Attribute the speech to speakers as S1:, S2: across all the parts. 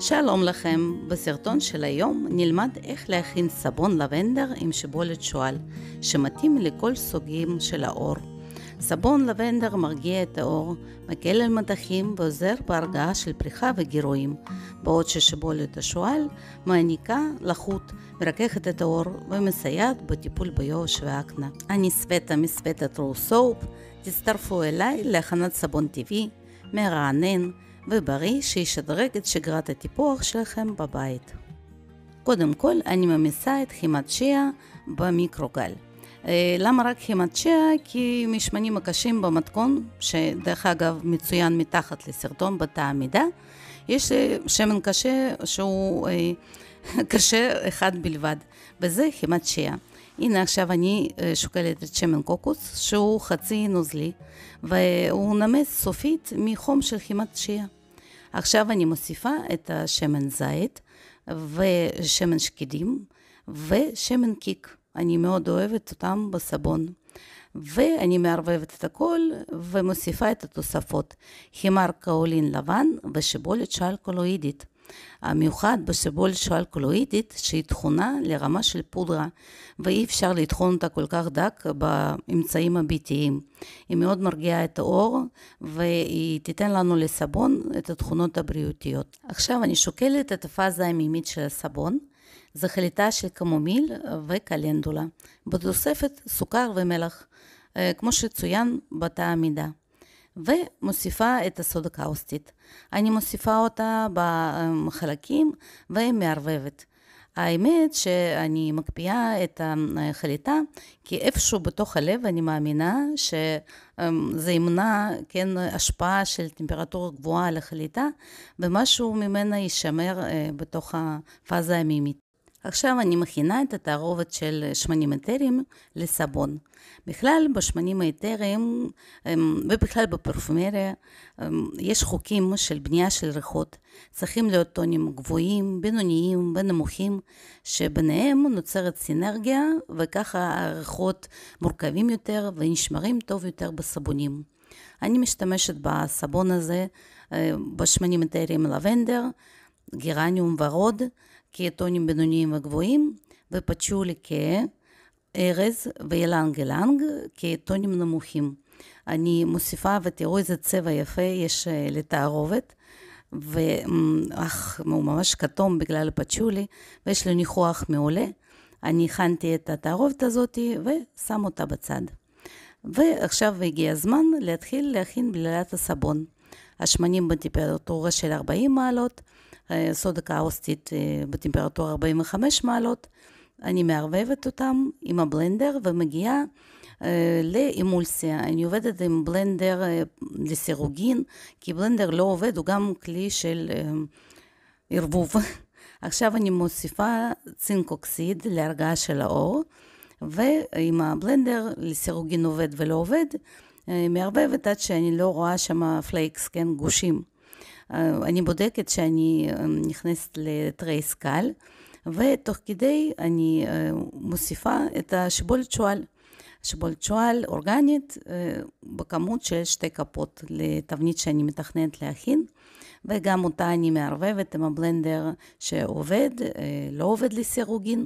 S1: שלום לכם, בסרטון של היום נלמד איך להכין סבון לבנדר עם שיבולת שועל, שמתאים לכל סוגים של האור. סבון לבנדר מרגיע את האור, מקל על מתחים ועוזר בהרגעה של פריחה וגירויים, בעוד ששיבולת השועל מעניקה לחות, מרככת את האור ומסייעת בטיפול ביואש ואקנה. אני סווטה מסווטה טרו סופ, תצטרפו אליי להכנת סבון טבעי, מרענן, ובריא שישדרג את שגרת הטיפוח שלכם בבית. קודם כל, אני ממיסה את חימצ'יה במיקרוגל. אה, למה רק חימצ'יה? כי משמנים הקשים במתכון, שדרך אגב מצוין מתחת לסרטון בתא עמידה, יש אה, שמן קשה שהוא אה, קשה אחד בלבד, וזה חימצ'יה. הנה עכשיו אני שוקלת את שמן קוקוס שהוא חצי נוזלי והוא נמס סופית מחום של חימת שיעה. עכשיו אני מוסיפה את השמן זית ושמן שקדים ושמן קיק. אני מאוד אוהבת אותם בסבון. ואני מערבבת את הכל ומוסיפה את התוספות. חימר קאולין לבן ושיבולת שאלקולואידית. המיוחד בשיבול שועל קולואידית שהיא תכונה לרמה של פודרה, ואי אפשר לטחון אותה כל כך דק באמצעים הביתיים. היא מאוד מרגיעה את האור, והיא תיתן לנו לסבון את התכונות הבריאותיות. עכשיו אני שוקלת את הפאזה המימית של הסבון. זה חליטה של קמומיל וקלנדולה, בתוספת סוכר ומלח, אה, כמו שצוין בתא המידה. ומוסיפה את הסודה קאוסטית. אני מוסיפה אותה בחלקים ומערבבת. האמת שאני מקפיאה את החליטה, כי איפשהו בתוך הלב אני מאמינה שזה ימנע, כן, השפעה של טמפרטורה גבוהה על החליטה, ומשהו ממנה יישמר אה, בתוך הפאזה המימית. עכשיו אני מכינה את התערובת של אה, שמנים אתריים לסבון. בכלל, בשמנים האתריים ובכלל בפרפומריה יש חוקים של בנייה של ריחות. צריכים להיות טונים גבוהים, בינוניים ונמוכים, שביניהם נוצרת סינרגיה וככה הריחות מורכבים יותר ונשמרים טוב יותר בסבונים. אני משתמשת בסבון הזה אה, בשמנים אתריים לבנדר. גרניום ורוד, כטונים בינוניים וגבוהים, ופצ'ולי כארז ואילנג אילנג כטונים נמוכים. אני מוסיפה, ותראו איזה צבע יפה יש אה, לתערובת. ואך, הוא ממש כתום בגלל הפצ'ולי, ויש לו ניחוח מעולה. אני הכנתי את התערובת הזאת ושם אותה בצד. ועכשיו הגיע הזמן להתחיל להכין בלילת הסבון. השמנים בטיפרטורה של 40 מעלות, סודה כאוסטית אה, בטמפרטורה 45 מעלות. אני מערבבת אותם עם הבלנדר ומגיעה אה, לאמולסיה. אני עובדת עם בלנדר אה, לסירוגין, כי בלנדר לא עובד, הוא גם כלי של ערבוב. עכשיו אני מוסיפה צינקוקסיד להרגעה של האור, ואם הבלנדר לסירוגין עובד ולא עובד, מערבבת עד שאני לא רואה שם פלייקס, כן, גושים. אה, אני בודקת שאני אה, נכנסת לטרייס קל, ותוך כדי אני אה, מוסיפה את השיבולת שועל. שיבולת שועל אורגנית בכמות של שתי כפות לתבנית שאני מתכננת להכין. וגם אותה אני מערבבת עם הבלנדר שעובד, לא עובד לסירוגין.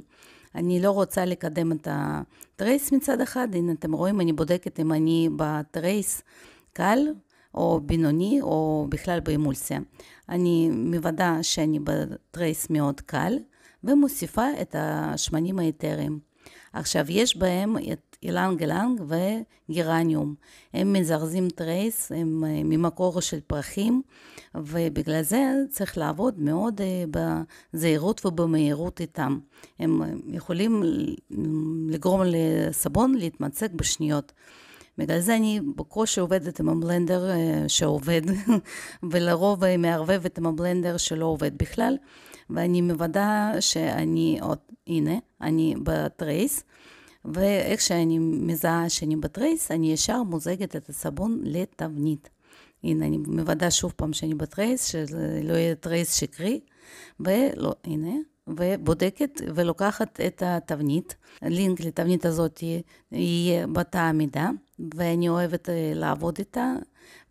S1: אני לא רוצה לקדם את הטרייס מצד אחד, הנה אתם רואים, אני בודקת אם אני בטרייס קל, או בינוני, או בכלל באמולסיה. אני מוודא שאני בטרייס מאוד קל, ומוסיפה את השמנים האתריים. עכשיו, יש בהם את אילנג אילנג וגירניום. הם מזרזים טרייס, הם אה, ממקור של פרחים, ובגלל זה צריך לעבוד מאוד אה, בזהירות ובמהירות איתם. הם יכולים אה, לגרום לסבון להתמצק בשניות. בגלל זה אני בקושי עובדת עם הבלנדר אה, שעובד, ולרוב מערבבת עם הבלנדר שלא עובד בכלל, ואני מוודא שאני עוד, הנה, אני בטרייס. ואיך שאני מזהה שאני בטרייס, אני ישר מוזגת את הסבון לתבנית. הנה, אני מוודא שוב פעם שאני בטרייס, שזה לא יהיה טרייס שקרי, ולא, הנה, ובודקת ולוקחת את התבנית. לינק לתבנית הזאת יהיה בתא המידע, ואני אוהבת אה, לעבוד איתה,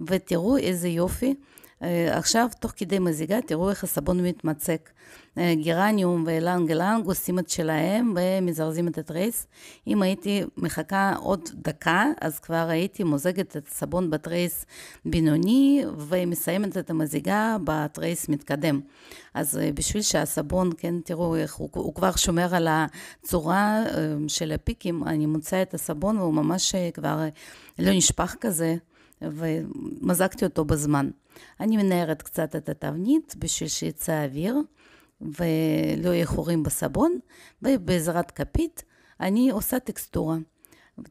S1: ותראו איזה יופי. אה, עכשיו, תוך כדי מזיגה, תראו איך הסבון מתמצק. אה, גרניום ואלנג אלנג עושים את שלהם ומזרזים את הטרייס. אם הייתי מחכה עוד דקה, אז כבר הייתי מוזגת את הסבון בטרייס בינוני ומסיימת את המזיגה בטרייס מתקדם. אז אה, בשביל שהסבון, כן, תראו איך הוא, הוא כבר שומר על הצורה של הפיקים, אני מוצאה את הסבון והוא ממש כבר לא נשפך כזה, ומזגתי אותו בזמן. אני מנערת קצת את התבנית בשביל שיצא אוויר ולא יהיה חורים בסבון, ובעזרת כפית אני עושה טקסטורה.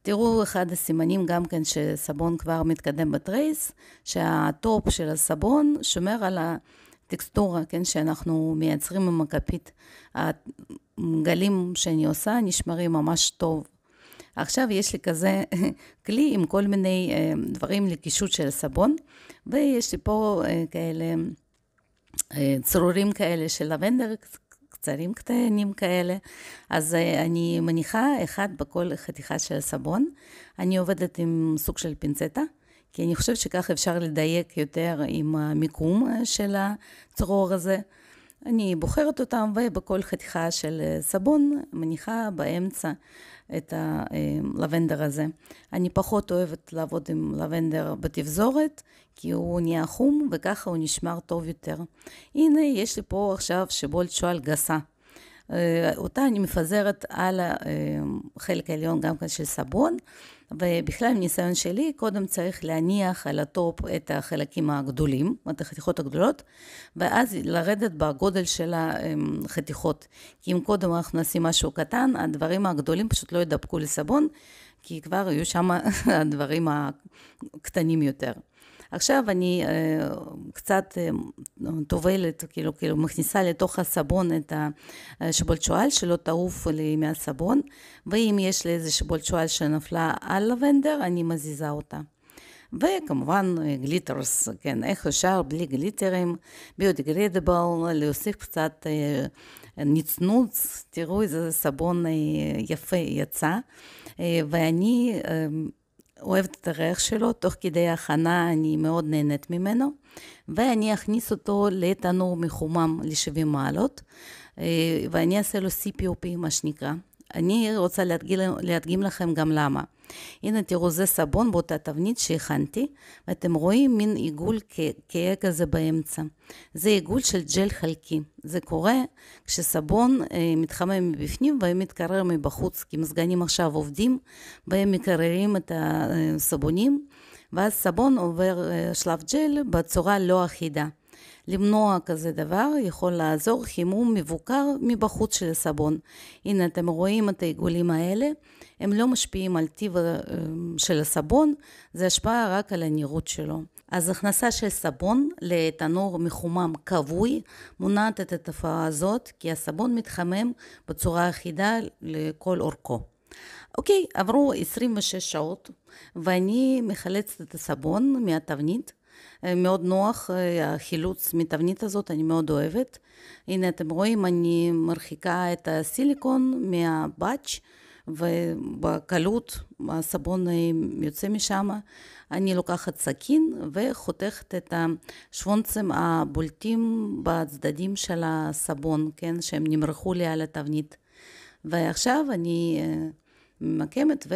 S1: תראו אחד הסימנים גם כן שסבון כבר מתקדם בטרייס, שהטופ של הסבון שומר על הטקסטורה, כן, שאנחנו מייצרים עם הכפית. הגלים שאני עושה נשמרים ממש טוב. עכשיו יש לי כזה כלי עם כל מיני אה, דברים לקישוט של סבון, ויש לי פה אה, כאלה אה, צרורים כאלה של לבנדר, קצרים קטנים כאלה, אז אני מניחה אחד בכל חתיכה של סבון. אני עובדת עם סוג של פינצטה. כי אני חושבת שכך אפשר לדייק יותר עם המיקום של הצרור הזה. אני בוחרת אותם ובכל חתיכה של סבון מניחה באמצע את הלבנדר הזה. אני פחות אוהבת לעבוד עם לבנדר בתבזורת, כי הוא נהיה חום וככה הוא נשמר טוב יותר. הנה, יש לי פה עכשיו שבולט שועל גסה. אה, אותה אני מפזרת על החלק אה, העליון גם כן של סבון, ובכלל מניסיון שלי, קודם צריך להניח על הטופ את החלקים הגדולים, את החתיכות הגדולות, ואז לרדת בגודל של החתיכות. אה, כי אם קודם אנחנו נשים משהו קטן, הדברים הגדולים פשוט לא ידבקו לסבון, כי כבר יהיו שם הדברים הקטנים יותר. עכשיו אני אה, קצת אה, טובלת, כאילו, כאילו מכניסה לתוך הסבון את השבולת אה, שועל, שלא תעוף לי מהסבון, ואם יש לי איזה שבולת שועל שנפלה על לבנדר, אני מזיזה אותה. וכמובן גליטרס, כן, איך אפשר בלי גליטרים, ביודגרדיבל, להוסיף קצת נצנוץ, תראו איזה סבון יפה יצא, ואני אוהבת את הריח שלו, תוך כדי ההכנה אני מאוד נהנית ממנו, ואני אכניס אותו לתנור מחומם ל-70 מעלות, אה, ואני אעשה לו CPOP, מה שנקרא. אני רוצה להדגים, להדגים לכם גם למה. הנה תראו, זה סבון באותה תבנית שהכנתי, ואתם רואים מין עיגול כהה כזה באמצע. זה עיגול של ג'ל חלקי. זה קורה כשסבון אה, מתחמם מבפנים ומתקרר מבחוץ, כי מזגנים עכשיו עובדים, והם מקררים את הסבונים, אה, ואז סבון עובר אה, שלב ג'ל בצורה לא אחידה. למנוע כזה דבר יכול לעזור חימום מבוקר מבחוץ של הסבון. הנה, אתם רואים את העיגולים האלה, הם לא משפיעים על טיב אה, של הסבון, זה השפעה רק על הנראות שלו. אז הכנסה של סבון לתנור מחומם כבוי מונעת את התופעה הזאת, כי הסבון מתחמם בצורה אחידה לכל אורכו. אוקיי, עברו 26 שעות ואני מחלצת את הסבון מהתבנית אה, מאוד נוח, אה, החילוץ מתבנית הזאת, אני מאוד אוהבת. הנה, אתם רואים, אני מרחיקה את הסיליקון מהבאץ', ובקלות הסבון אה, יוצא משם. אני לוקחת סכין וחותכת את השוונצים הבולטים בצדדים של הסבון, כן, שהם נמרחו לי על התבנית. ועכשיו אני ממקמת ו...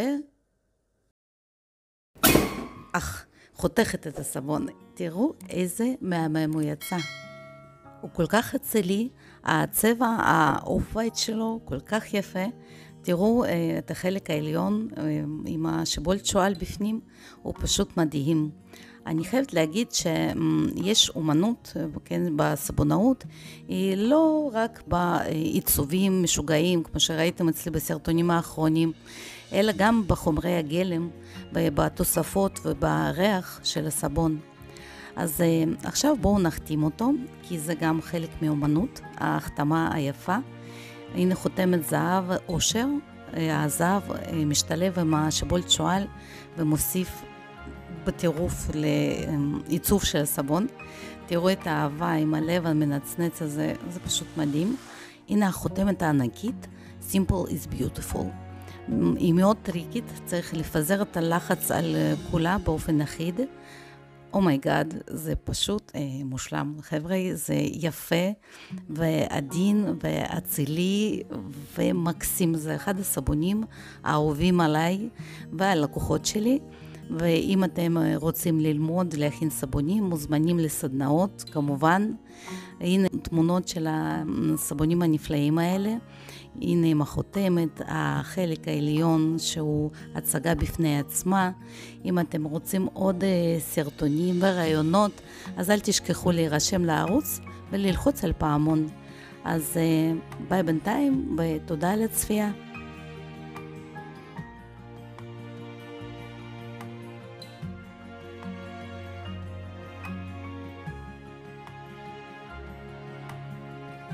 S1: אך. חותכת את הסבון. תראו איזה מהמם הוא יצא. הוא כל כך אצלי, הצבע האוף וייט שלו כל כך יפה. תראו אה, את החלק העליון אה, עם השבולט שועל בפנים, הוא פשוט מדהים. אני חייבת להגיד שיש אומנות, כן, בסבונאות, היא לא רק בעיצובים משוגעים, כמו שראיתם אצלי בסרטונים האחרונים. אלא גם בחומרי הגלם, בתוספות ובריח של הסבון. אז אה, עכשיו בואו נחתים אותו, כי זה גם חלק מאומנות, ההחתמה היפה. הנה חותמת זהב עושר, אה, הזהב אה, משתלב עם השבולת שועל ומוסיף בטירוף לעיצוב של הסבון. תראו את האהבה עם הלב המנצנץ הזה, זה פשוט מדהים. הנה החותמת הענקית, Simple is Beautiful. היא מאוד טריקית, צריך לפזר את הלחץ על אה, כולה באופן אחיד. אומייגאד, oh זה פשוט אה, מושלם. חבר'ה, זה יפה ועדין ואצילי ומקסים. זה אחד הסבונים האהובים עליי ועל לקוחות שלי. ואם אתם אה, רוצים ללמוד להכין סבונים, מוזמנים לסדנאות, כמובן. הנה תמונות של הסבונים הנפלאים האלה. הנה עם החותמת, החלק העליון שהוא הצגה בפני עצמה. אם אתם רוצים עוד אה, סרטונים ורעיונות, אז אל תשכחו להירשם לערוץ וללחוץ על פעמון. אז אה, ביי בינתיים, ותודה על הצפייה.